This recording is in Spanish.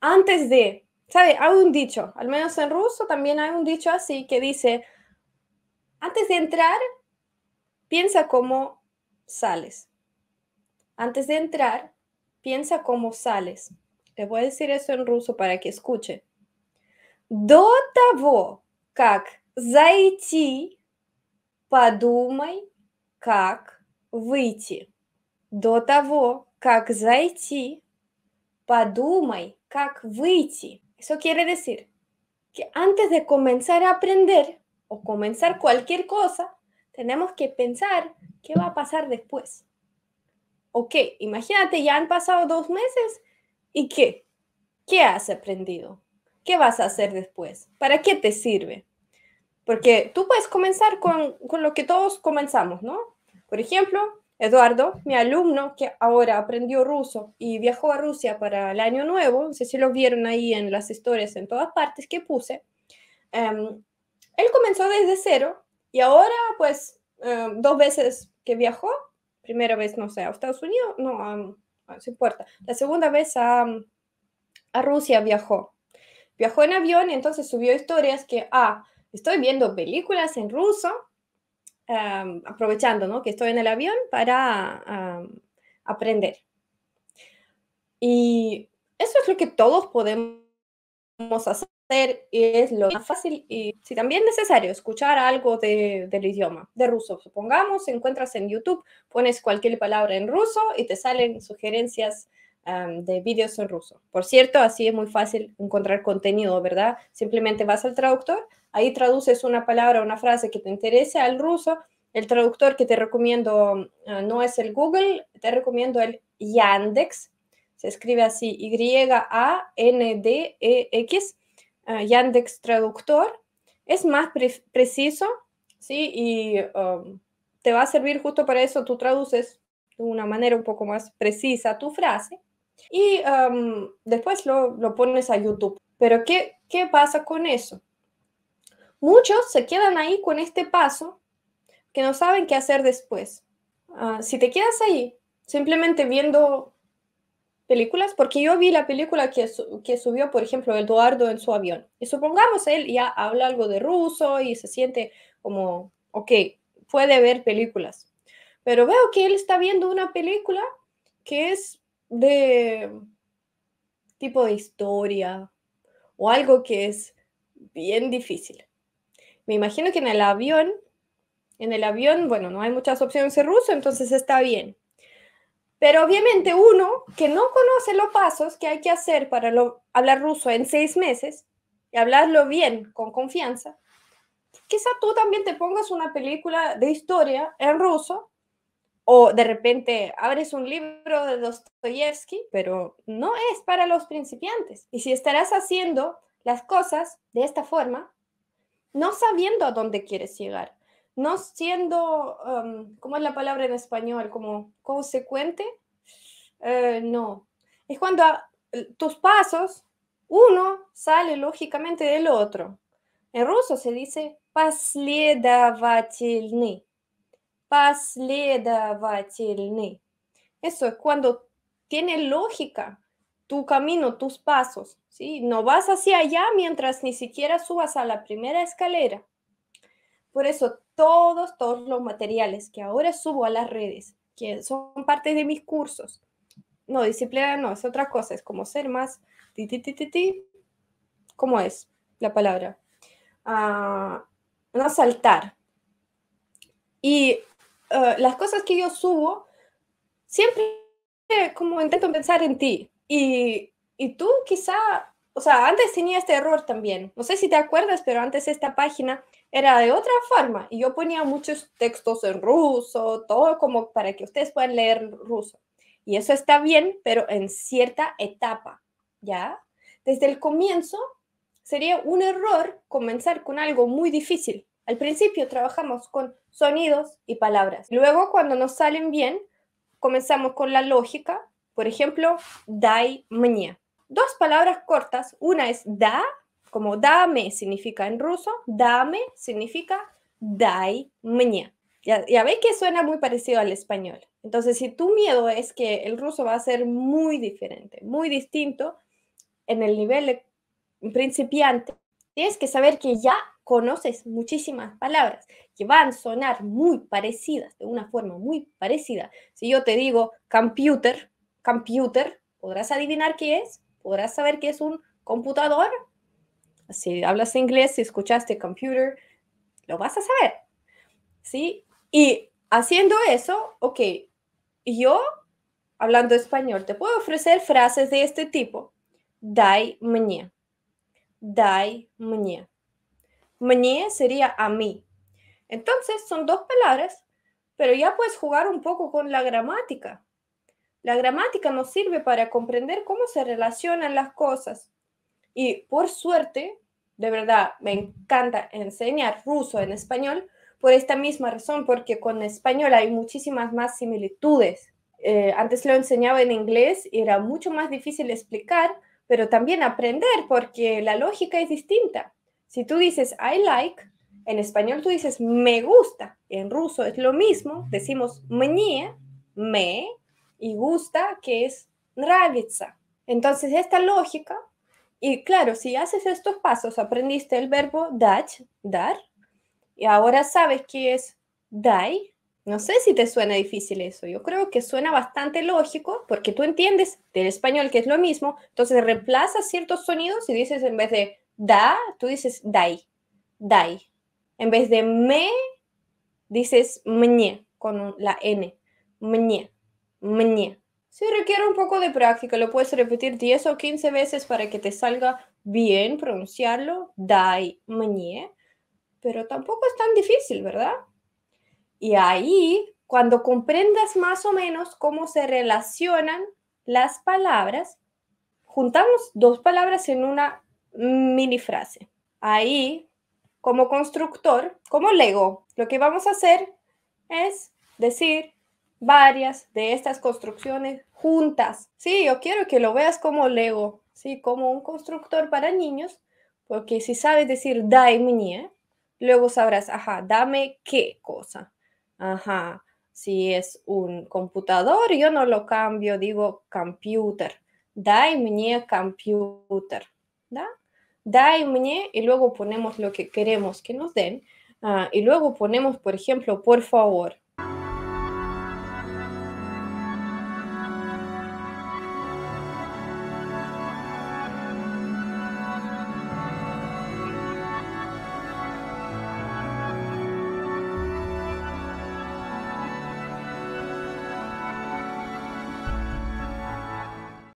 antes de, ¿sabe? Hay un dicho, al menos en ruso también hay un dicho así que dice, antes de entrar, piensa cómo sales. Antes de entrar, piensa cómo sales. te voy a decir eso en ruso para que escuche. До того, как зайти, подумай, как выйти. До того, как зайти, Подумай, как Eso quiere decir que antes de comenzar a aprender o comenzar cualquier cosa, tenemos que pensar qué va a pasar después. Ok, imagínate, ya han pasado dos meses y qué? ¿Qué has aprendido? ¿Qué vas a hacer después? ¿Para qué te sirve? Porque tú puedes comenzar con lo que todos comenzamos, ¿no? Por ejemplo, Eduardo, mi alumno, que ahora aprendió ruso y viajó a Rusia para el año nuevo, no sé si lo vieron ahí en las historias en todas partes que puse, em, él comenzó desde cero y ahora pues em, dos veces que viajó, primera vez, no sé, a Estados Unidos, no, no se importa, la segunda vez a, a Rusia viajó. Viajó en avión y entonces subió historias que, ah, estoy viendo películas en ruso aprovechando que estoy en el avión para aprender. Y eso es lo que todos podemos hacer y es lo más fácil y si también necesario escuchar algo del idioma, de ruso. Supongamos, encuentras en YouTube, pones cualquier palabra en ruso y te salen sugerencias de vídeos en ruso. Por cierto, así es muy fácil encontrar contenido, ¿verdad? Simplemente vas al traductor, ahí traduces una palabra, una frase que te interese al ruso. El traductor que te recomiendo ah, no es el Google, te recomiendo el Yandex. Se escribe así, Y-A-N-D-E-X. Ah, Yandex Traductor. Es más preciso, ¿sí? Y um, te va a servir justo para eso. Tú traduces de una manera un poco más precisa tu frase y después lo, pones a YouTube. Pero ¿qué, ¿qué pasa con eso? Muchos se quedan ahí con este paso que no saben qué hacer después. Ah, si te quedas ahí simplemente viendo películas, porque yo vi la película que, que subió, por ejemplo, Eduardo en su avión, y supongamos él ya habla algo de ruso y se siente como, ok, puede ver películas, pero veo que él está viendo una película que es de tipo de historia o algo que es bien difícil. Me imagino que en el avión, en el avión, bueno, no hay muchas opciones en ruso, entonces está bien. Pero obviamente uno que no conoce los pasos que hay que hacer para hablar ruso en seis meses y hablarlo bien, con confianza, quizá tú también te pongas una película de historia en ruso o de repente abres un libro de Dostoyevsky, pero no es para los principiantes. Y si estarás haciendo las cosas de esta forma, no sabiendo a dónde quieres llegar, no siendo, um, ¿cómo es la palabra en español? Como consecuente, eh, no. Es cuando eh, tus pasos, uno sale lógicamente del otro. En ruso se dice vachilny. Последовательный. Eso es cuando tiene lógica tu camino, tus pasos. ¿sí? No vas hacia allá mientras ni siquiera subas a la primera escalera. Por eso todos, todos los materiales que ahora subo a las redes, que son parte de mis cursos. No, disciplina no, es otra cosa, es como ser más... Ti, ¿Cómo es la palabra? Ah, no saltar. Y eh, las cosas que yo subo, siempre como intento pensar en ti. Y, y tú quizá, o sea, antes tenía este error también. No sé si te acuerdas, pero antes esta página era de otra forma y yo ponía muchos textos en ruso, todo como para que ustedes puedan leer ruso. Y eso está bien, pero en cierta etapa, ¿ya? Desde el comienzo sería un error comenzar con algo muy difícil, al principio trabajamos con sonidos y palabras. Luego, cuando nos salen bien, comenzamos con la lógica. Por ejemplo, dai мне. Dos palabras cortas. Una es da, como dame significa en ruso, dame significa dai мне. Ya, ya veis que suena muy parecido al español. Entonces, si tu miedo es que el ruso va a ser muy diferente, muy distinto en el nivel principiante, tienes que saber que ya conoces muchísimas palabras que van a sonar muy parecidas, de una forma muy parecida. Si yo te digo computer, computer, ¿podrás adivinar qué es? ¿Podrás saber que es un computador? Si hablas inglés, si escuchaste computer, lo vas a saber. ¿Sí? Y haciendo eso, ok, yo hablando español te puedo ofrecer frases de este tipo. dai mne dai mne meñe sería a mí. Entonces son dos palabras, pero ya puedes jugar un poco con la gramática. La gramática nos sirve para comprender cómo se relacionan las cosas. Y por suerte, de verdad, me encanta enseñar ruso en español por esta misma razón, porque con español hay muchísimas más similitudes. Eh, antes lo enseñaba en inglés y era mucho más difícil explicar, pero también aprender porque la lógica es distinta. Si tú dices I like, en español tú dices me gusta. En ruso es lo mismo, decimos мне, me, y gusta, que es нравится. Entonces, esta lógica, y claro, si haces estos pasos, aprendiste el verbo dach, dar, y ahora sabes que es dai. No sé si te suena difícil eso, yo creo que suena bastante lógico porque tú entiendes del español que es lo mismo, entonces reemplazas ciertos sonidos y dices en vez de da, tú dices dai, dai. En vez de me, dices mñe con la N. Mñe, mñe. Si requiere un poco de práctica, lo puedes repetir 10 o 15 veces para que te salga bien pronunciarlo, dai, mñe. Pero tampoco es tan difícil, ¿verdad? Y ahí, cuando comprendas más o menos cómo se relacionan las palabras, juntamos dos palabras en una mini frase. Ahí, como constructor, como Lego, lo que vamos a hacer es decir varias de estas construcciones juntas. Sí, yo quiero que lo veas como Lego, sí, como un constructor para niños, porque si sabes decir dai luego sabrás, ajá, dame qué cosa. Ajá, si es un computador, yo no lo cambio, digo computer. Dai computer. ¿Da? da y luego ponemos lo que queremos que nos den, ah, y luego ponemos, por ejemplo, por favor.